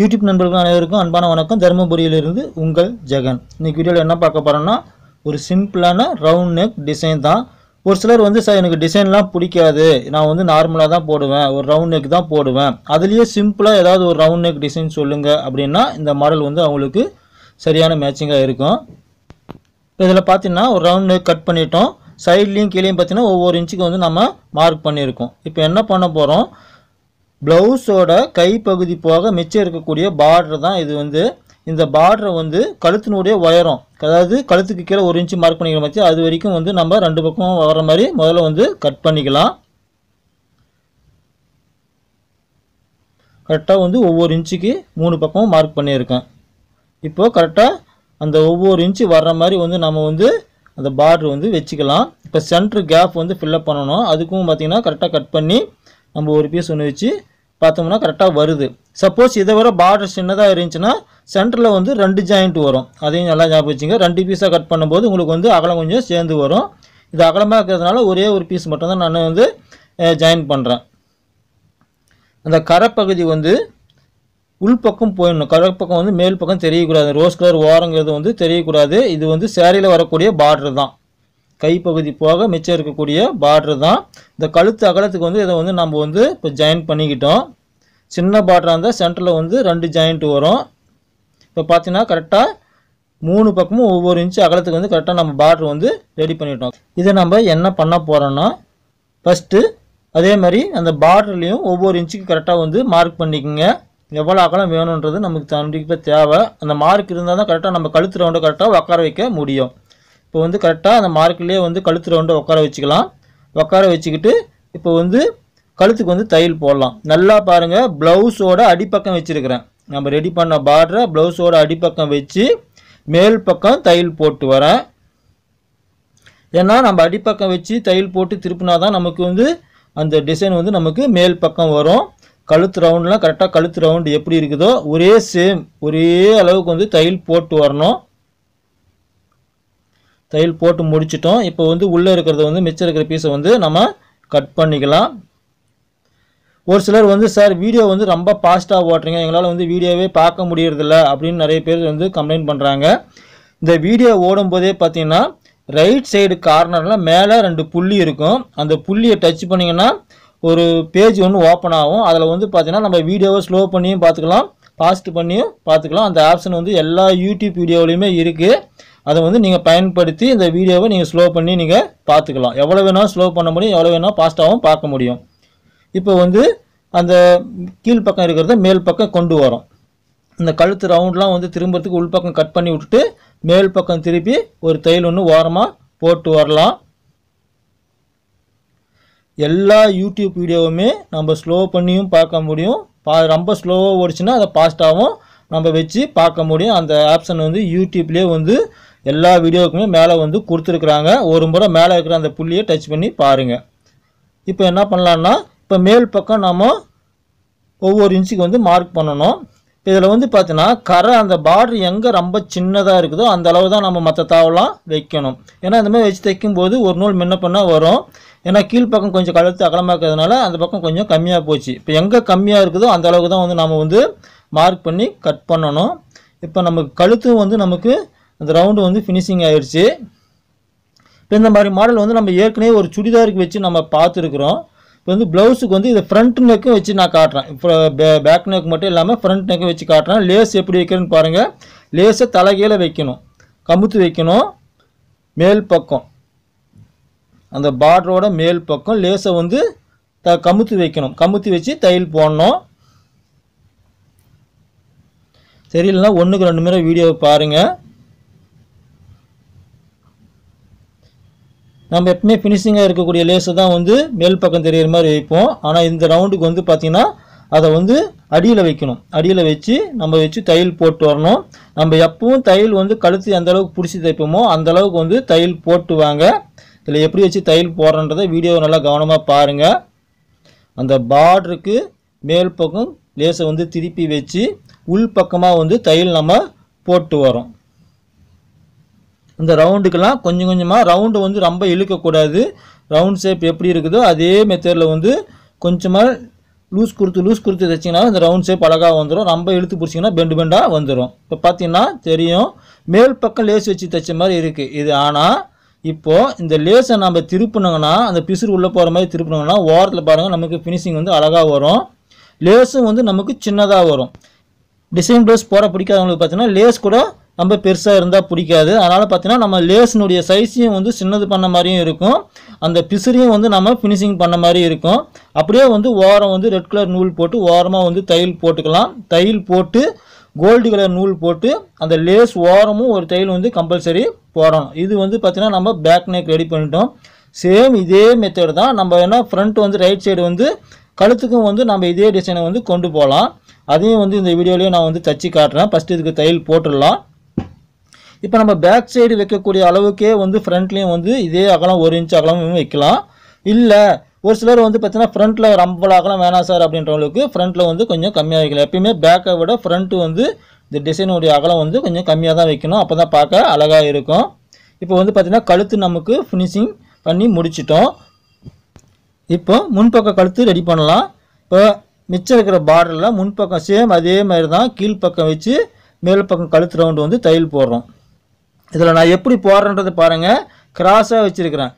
YouTube நண்பர்கள் அனைவருக்கும் அன்பான வணக்கம் தருமபுரியிலிருந்து உங்கள் ஜெகன் இன்னைக்கு வீடியோவில் என்ன பார்க்க போகிறோன்னா ஒரு சிம்பிளான ரவுண்ட் நெக் டிசைன் தான் ஒரு சிலர் வந்து சார் எனக்கு டிசைன்லாம் பிடிக்காது நான் வந்து நார்மலாக தான் போடுவேன் ஒரு ரவுண்ட் நெக் தான் போடுவேன் அதுலேயே சிம்பிளாக ஏதாவது ஒரு ரவுண்ட் நெக் டிசைன் சொல்லுங்கள் அப்படின்னா இந்த மாடல் வந்து அவங்களுக்கு சரியான மேட்சிங்காக இருக்கும் இதில் பார்த்தீங்கன்னா ஒரு ரவுண்ட் நெக் கட் பண்ணிட்டோம் சைட்லேயும் கீழேயும் பார்த்தீங்கன்னா ஒவ்வொரு இன்ச்சுக்கு வந்து நம்ம மார்க் பண்ணியிருக்கோம் இப்போ என்ன பண்ண போகிறோம் ப்ளவுஸோட கைப்பகுதி போக மிச்சம் இருக்கக்கூடிய பார்டர் தான் இது வந்து இந்த பார்டரை வந்து கழுத்தினுடைய உயரம் அதாவது கழுத்துக்கு கீழே ஒரு இன்ச்சு மார்க் பண்ணிக்கிற மாதிரி அது வரைக்கும் வந்து நம்ம ரெண்டு பக்கம் வர மாதிரி முதல்ல வந்து கட் பண்ணிக்கலாம் கரெக்டாக வந்து ஒவ்வொரு இன்ச்சுக்கு மூணு பக்கமும் மார்க் பண்ணியிருக்கேன் இப்போது கரெக்டாக அந்த ஒவ்வொரு இன்ச்சு வர்ற மாதிரி வந்து நம்ம வந்து அந்த பார் வந்து வச்சுக்கலாம் இப்போ சென்ட்ரு கேப் வந்து ஃபில்லப் பண்ணணும் அதுக்கும் பார்த்திங்கன்னா கரெக்டாக கட் பண்ணி நம்ம ஒரு பீஸ் ஒன்று வச்சு பார்த்தோம்னா கரெக்டாக வருது சப்போஸ் இதை விட பார்டர் சின்னதாக இருந்துச்சுன்னா சென்டரில் வந்து ரெண்டு ஜாயிண்ட் வரும் அதையும் நல்லா ஞாபகம் வச்சுங்க ரெண்டு பீஸாக கட் பண்ணும்போது உங்களுக்கு வந்து அகலம் கொஞ்சம் சேர்ந்து வரும் இது அகலமாக இருக்கிறதுனால ஒரே ஒரு பீஸ் மட்டும்தான் நான் வந்து ஜாயின் பண்ணுறேன் அந்த பகுதி வந்து உள்பக்கம் போயிடணும் பக்கம் வந்து மேல் பக்கம் தெரியக்கூடாது ரோஸ் கலர் ஓரங்கிறது வந்து தெரியக்கூடாது இது வந்து சேரீயில் வரக்கூடிய பார்டர் தான் கைப்பகுதி போக மிச்சம் இருக்கக்கூடிய பார்டர் தான் இந்த கழுத்து அகலத்துக்கு வந்து இதை வந்து நம்ம வந்து இப்போ ஜாயின் பண்ணிக்கிட்டோம் சின்ன பார்டராக இருந்தால் சென்டரில் வந்து ரெண்டு ஜாயிண்ட் வரும் இப்போ பார்த்தீங்கன்னா கரெக்டாக மூணு பக்கமும் ஒவ்வொரு இன்ச்சு அகலத்துக்கு வந்து கரெக்டாக நம்ம பார்டர் வந்து ரெடி பண்ணிட்டோம் இதை நம்ம என்ன பண்ண போகிறோன்னா ஃபஸ்ட்டு அதே மாதிரி அந்த பார்டர்லேயும் ஒவ்வொரு இன்ச்சுக்கு கரெக்டாக வந்து மார்க் பண்ணிக்கோங்க எவ்வளோ அகலம் வேணுன்றது நமக்கு கண்டிப்பாக தேவை அந்த மார்க் இருந்தால் தான் கரெக்டாக நம்ம கழுத்து ரவுண்டை கரெக்டாக உட்கார வைக்க முடியும் இப்போ வந்து கரெக்டாக அந்த மார்க்லேயே வந்து கழுத்து ரவுண்டை உட்கார வச்சுக்கலாம் உட்கார வச்சுக்கிட்டு இப்போ வந்து கழுத்துக்கு வந்து தையல் போடலாம் நல்லா பாருங்கள் ப்ளவுஸோட அடிப்பக்கம் வச்சுருக்கிறேன் நம்ம ரெடி பண்ண பார்டரை ப்ளவுஸோட அடிப்பக்கம் வச்சு மேல் பக்கம் தையல் போட்டு வரேன் ஏன்னா நம்ம அடிப்பக்கம் வச்சு தையல் போட்டு திருப்பினா தான் நமக்கு வந்து அந்த டிசைன் வந்து நமக்கு மேல் பக்கம் வரும் கழுத்து ரவுண்டெலாம் கரெக்டாக கழுத்து ரவுண்டு எப்படி இருக்குதோ ஒரே சேம் ஒரே அளவுக்கு வந்து தையல் போட்டு வரணும் தையல் போட்டு முடிச்சிட்டோம் இப்போ வந்து உள்ளே இருக்கிறத வந்து மிச்சம் இருக்கிற பீஸை வந்து நம்ம கட் பண்ணிக்கலாம் ஒரு சிலர் வந்து சார் வீடியோ வந்து ரொம்ப ஃபாஸ்ட்டாக ஓட்டுறீங்க எங்களால் வந்து வீடியோவே பார்க்க முடியறதில்ல அப்படின்னு நிறைய பேர் வந்து கம்ப்ளைண்ட் பண்ணுறாங்க இந்த வீடியோ ஓடும் போதே பார்த்தீங்கன்னா ரைட் சைடு கார்னரில் மேலே ரெண்டு புள்ளி இருக்கும் அந்த புள்ளியை டச் பண்ணிங்கன்னா ஒரு பேஜ் ஒன்று ஓப்பன் ஆகும் அதில் வந்து பார்த்தீங்கன்னா நம்ம வீடியோவை ஸ்லோ பண்ணியும் பார்த்துக்கலாம் பாஸ்ட் பண்ணியும் பார்த்துக்கலாம் அந்த ஆப்ஷன் வந்து எல்லா யூடியூப் வீடியோவிலையுமே இருக்குது அதை வந்து நீங்கள் பயன்படுத்தி இந்த வீடியோவை நீங்கள் ஸ்லோ பண்ணி நீங்கள் பார்த்துக்கலாம் எவ்வளோ வேணாலும் ஸ்லோ பண்ண முடியும் எவ்வளோ வேணால் ஃபாஸ்ட்டாகவும் பார்க்க முடியும் இப்போ வந்து அந்த கீழ்ப்பக்கம் இருக்கிறத மேல் பக்கம் கொண்டு வரோம் இந்த கழுத்து ரவுண்ட்லாம் வந்து திரும்புறதுக்கு உள்பக்கம் கட் பண்ணி விட்டுட்டு மேல் பக்கம் திருப்பி ஒரு தையல் ஒன்று ஓரமாக போட்டு வரலாம் எல்லா யூடியூப் வீடியோவுமே நம்ம ஸ்லோ பண்ணியும் பார்க்க முடியும் பா ரொம்ப ஸ்லோவாக ஓடிச்சுன்னா அதை ஃபாஸ்ட்டாகவும் நம்ம வச்சு பார்க்க முடியும் அந்த ஆப்ஷன் வந்து யூடியூப்லேயே வந்து எல்லா வீடியோவுக்குமே மேலே வந்து கொடுத்துருக்குறாங்க ஒரு முறை மேலே இருக்கிற அந்த புள்ளியை டச் பண்ணி பாருங்கள் இப்போ என்ன பண்ணலான்னா இப்போ மேல் பக்கம் நம்ம ஒவ்வொரு இன்ச்சுக்கு வந்து மார்க் பண்ணணும் இதில் வந்து பார்த்தீங்கன்னா கரை அந்த பார்டர் எங்கே ரொம்ப சின்னதாக இருக்குதோ அந்த அளவு தான் நம்ம மற்ற தாவெல்லாம் வைக்கணும் ஏன்னா அந்த மாதிரி வச்சு தைக்கும்போது ஒரு நூல் முன்ன பண்ணால் வரும் ஏன்னா கீழ்ப்பக்கம் கொஞ்சம் கழுத்து அகலமாக இருக்கிறதுனால அந்த பக்கம் கொஞ்சம் கம்மியாக போச்சு இப்போ எங்கே கம்மியாக இருக்குதோ அந்த அளவுக்கு தான் வந்து நம்ம வந்து மார்க் பண்ணி கட் பண்ணணும் இப்போ நமக்கு கழுத்து வந்து நமக்கு அந்த ரவுண்டு வந்து ஃபினிஷிங் ஆகிடுச்சு இப்போ இந்த மாதிரி மாடல் வந்து நம்ம ஏற்கனவே ஒரு சுடிதாருக்கு வச்சு நம்ம பார்த்துருக்குறோம் இப்போ வந்து ப்ளவுஸுக்கு வந்து இது ஃப்ரண்ட் நெக்கும் வச்சு நான் காட்டுறேன் இப்போ பேக் நெக் மட்டும் இல்லாமல் ஃப்ரண்ட் நெக்கும் வச்சு காட்டுறேன் லேஸ் எப்படி வைக்கிறேன்னு பாருங்கள் லேஸை தலைகையில் வைக்கணும் கமுத்து வைக்கணும் மேல் பக்கம் அந்த பார்டரோட மேல் பக்கம் லேஸை வந்து த கமுத்து வைக்கணும் கமுத்து வச்சு தையல் போடணும் சரி இல்லைன்னா ஒன்றுக்கு ரெண்டு முறை வீடியோவை பாருங்கள் நம்ம எப்பவுமே ஃபினிஷிங்காக இருக்கக்கூடிய லேஸை தான் வந்து மேல் பக்கம் தெரிகிற மாதிரி வைப்போம் ஆனால் இந்த ரவுண்டுக்கு வந்து பார்த்திங்கன்னா அதை வந்து அடியில் வைக்கணும் அடியில் வச்சு நம்ம வச்சு தையல் போட்டு வரணும் நம்ம எப்பவும் தையல் வந்து கழுத்து எந்த அளவுக்கு பிடிச்சி தைப்போமோ அந்த அளவுக்கு வந்து தையல் போட்டு வாங்க இதில் எப்படி வச்சு தையல் போடுறன்றதை வீடியோவை நல்லா கவனமாக பாருங்கள் அந்த பார்டருக்கு மேல் பக்கம் லேசை வந்து திருப்பி வச்சு உள் பக்கமாக வந்து தையல் நம்ம போட்டு வரோம் இந்த ரவுண்டுக்கெல்லாம் கொஞ்சம் கொஞ்சமாக ரவுண்டு வந்து ரொம்ப இழுக்கக்கூடாது ரவுண்ட் ஷேப் எப்படி இருக்குதோ அதே மெத்தடில் வந்து கொஞ்சமாக லூஸ் கொடுத்து லூஸ் கொடுத்து தைச்சிங்கன்னா இந்த ரவுண்ட் ஷேப் அழகாக வந்துடும் ரொம்ப இழுத்து பிடிச்சிங்கன்னா பெண்டு பெண்டாக வந்துடும் இப்போ பார்த்தீங்கன்னா தெரியும் மேல் பக்கம் லேஸ் வச்சு தைச்ச மாதிரி இருக்குது இது ஆனால் இப்போது இந்த லேஸை நம்ம திருப்பினோங்கன்னா அந்த பிசுறு உள்ளே போகிற மாதிரி திருப்பினோங்கன்னா ஓரத்தில் பாருங்கள் நமக்கு ஃபினிஷிங் வந்து அழகாக வரும் லேஸும் வந்து நமக்கு சின்னதாக வரும் டிசைன் ப்ளவுஸ் போட பிடிக்காதவங்களுக்கு பார்த்தீங்கன்னா லேஸ் கூட ரொம்ப பெருசாக இருந்தால் பிடிக்காது அதனால் பார்த்தீங்கன்னா நம்ம லேஸினுடைய சைஸையும் வந்து சின்னது பண்ண மாதிரியும் இருக்கும் அந்த பிசிறியும் வந்து நம்ம ஃபினிஷிங் பண்ண மாதிரி இருக்கும் அப்படியே வந்து ஓரம் வந்து ரெட் கலர் நூல் போட்டு ஓரமாக வந்து தையல் போட்டுக்கலாம் தையல் போட்டு கோல்டு கலர் நூல் போட்டு அந்த லேஸ் ஓரமும் ஒரு தையல் வந்து கம்பல்சரி போடணும் இது வந்து பார்த்திங்கன்னா நம்ம பேக் நெக் ரெடி பண்ணிட்டோம் சேம் இதே மெத்தடு தான் நம்ம என்ன ஃப்ரண்ட் வந்து ரைட் சைடு வந்து கழுத்துக்கும் வந்து நம்ம இதே டிசைனை வந்து கொண்டு போகலாம் அதையும் வந்து இந்த வீடியோலேயே நான் வந்து தச்சு காட்டுறேன் ஃபஸ்ட்டு இதுக்கு தையல் போட்டுடலாம் இப்போ நம்ம பேக் சைடு வைக்கக்கூடிய அளவுக்கே வந்து ஃப்ரண்ட்லேயும் வந்து இதே அகலம் ஒரு இன்ச் அகலமும் வைக்கலாம் இல்லை ஒரு சிலர் வந்து பார்த்தீங்கன்னா ஃப்ரண்ட்டில் ரொம்ப அகலம் வேணாம் சார் அப்படின்றவங்களுக்கு ஃப்ரண்ட்டில் வந்து கொஞ்சம் கம்மியாக வைக்கலாம் எப்பயுமே பேக்கை விட ஃப்ரண்ட்டு வந்து இந்த டிசைனுடைய அகலம் வந்து கொஞ்சம் கம்மியாக தான் வைக்கணும் அப்போ தான் பார்க்க அழகாக இருக்கும் இப்போ வந்து பார்த்திங்கன்னா கழுத்து நமக்கு ஃபினிஷிங் பண்ணி முடிச்சிட்டோம் இப்போ முன்பக்க கழுத்து ரெடி பண்ணலாம் இப்போ மிச்சம் இருக்கிற பார்டரில் முன்பக்கம் சேம் அதே மாதிரி தான் கீழ்ப்பக்கம் வச்சு மேல் பக்கம் கழுத்து ரவுண்டு வந்து தையல் போடுறோம் இதில் நான் எப்படி போடுறேன்றது பாருங்கள் கிராஸாக வச்சுருக்கிறேன்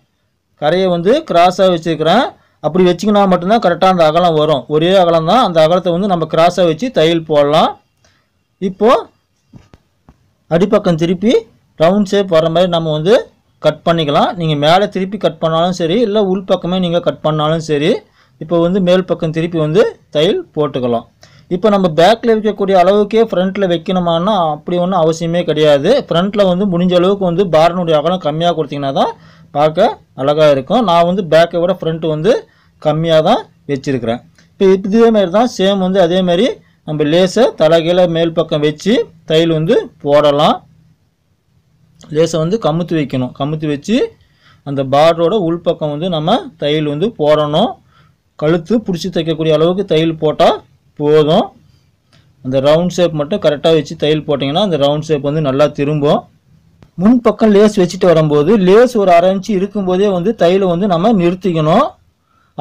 கரையை வந்து கிராஸாக வச்சுருக்கிறேன் அப்படி வச்சிங்கன்னா மட்டும்தான் கரெக்டாக அந்த அகலம் வரும் ஒரே அகலம் தான் அந்த அகலத்தை வந்து நம்ம கிராஸாக வச்சு தையல் போடலாம் இப்போது அடிப்பக்கம் திருப்பி ரவுண்ட் ஷேப் வர மாதிரி நம்ம வந்து கட் பண்ணிக்கலாம் நீங்கள் மேலே திருப்பி கட் பண்ணாலும் சரி இல்லை உள் பக்கமே நீங்கள் கட் பண்ணாலும் சரி இப்போ வந்து மேல் பக்கம் திருப்பி வந்து தையல் போட்டுக்கலாம் இப்போ நம்ம பேக்கில் வைக்கக்கூடிய அளவுக்கே ஃப்ரண்ட்டில் வைக்கணுமானா அப்படி ஒன்றும் அவசியமே கிடையாது ஃப்ரண்ட்டில் வந்து முடிஞ்ச அளவுக்கு வந்து பாரனுடைய அகலம் கம்மியாக கொடுத்தீங்கன்னா தான் பார்க்க அழகாக இருக்கும் நான் வந்து பேக்கை விட ஃப்ரண்ட்டு வந்து கம்மியாக தான் வச்சுருக்கிறேன் இப்போ இதேமாரி தான் சேம் வந்து அதேமாரி நம்ம லேஸை தலைகீழ மேல் பக்கம் வச்சு தையல் வந்து போடலாம் லேஸை வந்து கமுத்து வைக்கணும் கமுத்து வச்சு அந்த பார்டரோட உள்பக்கம் வந்து நம்ம தையல் வந்து போடணும் கழுத்து பிடிச்சி தைக்கக்கூடிய அளவுக்கு தையல் போட்டால் போதும் அந்த ரவுண்ட் ஷேப் மட்டும் கரெக்டாக வச்சு தையல் போட்டிங்கன்னா அந்த ரவுண்ட் ஷேப் வந்து நல்லா திரும்பும் முன்பக்கம் லேஸ் வச்சுட்டு வரும்போது லேஸ் ஒரு அரை இன்ச்சு இருக்கும்போதே வந்து தையலை வந்து நம்ம நிறுத்திக்கணும்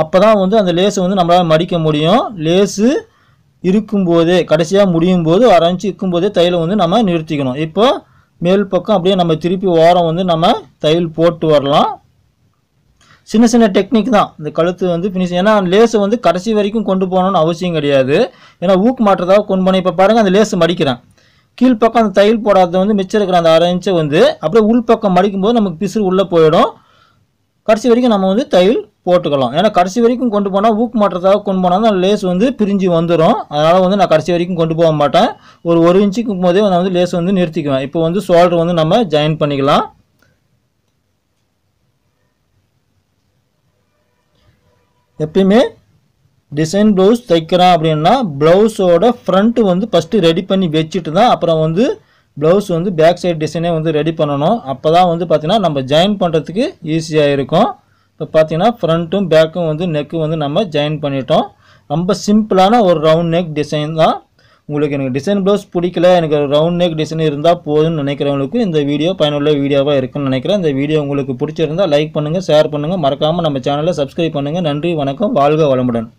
அப்போ தான் வந்து அந்த லேஸை வந்து நம்மளால் மடிக்க முடியும் லேஸு இருக்கும்போதே கடைசியாக முடியும் போது அரை இன்ச்சு இருக்கும்போதே தையலை வந்து நம்ம நிறுத்திக்கணும் இப்போ மேல் பக்கம் அப்படியே நம்ம திருப்பி ஓரம் வந்து நம்ம தையல் போட்டு வரலாம் சின்ன சின்ன டெக்னிக் தான் இந்த கழுத்து வந்து ஃபினிஷ் ஏன்னா லேஸை வந்து கடைசி வரைக்கும் கொண்டு போகணும்னு அவசியம் கிடையாது ஏன்னா ஊக்கு மாற்றதாக கொண்டு போனேன் இப்போ பாருங்கள் அந்த லேஸ் மடிக்கிறேன் கீழ்ப்பக்கம் அந்த தையல் போடாத வந்து மிச்சம் இருக்கிற அந்த அரை இன்ச்சை வந்து அப்படியே உள்பக்கம் போது நமக்கு பிசுறு உள்ளே போயிடும் கடைசி வரைக்கும் நம்ம வந்து தையல் போட்டுக்கலாம் ஏன்னா கடைசி வரைக்கும் கொண்டு போனால் ஊக்கு மாற்றதாக கொண்டு போனால் தான் லேஸ் வந்து பிரிஞ்சு வந்துடும் அதனால் வந்து நான் கடைசி வரைக்கும் கொண்டு போக மாட்டேன் ஒரு ஒரு இன்ச்சுக்கும் போதே நான் வந்து லேஸ் வந்து நிறுத்திக்குவேன் இப்போ வந்து சோல்டர் வந்து நம்ம ஜாயின் பண்ணிக்கலாம் எப்பயுமே டிசைன் ப்ளவுஸ் தைக்கிறான் அப்படின்னா ப்ளவுஸோட ஃப்ரண்ட்டு வந்து ஃபஸ்ட்டு ரெடி பண்ணி வச்சுட்டு தான் அப்புறம் வந்து ப்ளவுஸ் வந்து பேக் சைட் டிசைனே வந்து ரெடி பண்ணணும் அப்போ தான் வந்து பார்த்திங்கன்னா நம்ம ஜாயின் பண்ணுறதுக்கு ஈஸியாக இருக்கும் இப்போ பார்த்தீங்கன்னா ஃப்ரண்ட்டும் பேக்கும் வந்து நெக்கு வந்து நம்ம ஜாயின் பண்ணிட்டோம் ரொம்ப சிம்பிளான ஒரு ரவுண்ட் நெக் டிசைன் தான் உங்களுக்கு எனக்கு டிசைன் ப்ளவுஸ் பிடிக்கல எனக்கு ரவுண்ட் நெக் டிசைன் இருந்தால் போதும்னு நினைக்கிறவங்களுக்கு இந்த வீடியோ பயனுள்ள வீடியோவாக இருக்குன்னு நினைக்கிறேன் இந்த வீடியோ உங்களுக்கு பிடிச்சிருந்தால் லைக் பண்ணுங்கள் ஷேர் பண்ணுங்கள் மறக்காமல் நம்ம சேனலை சப்ஸ்கிரைப் பண்ணுங்கள் நன்றி வணக்கம் வாழ்க வளமுடன்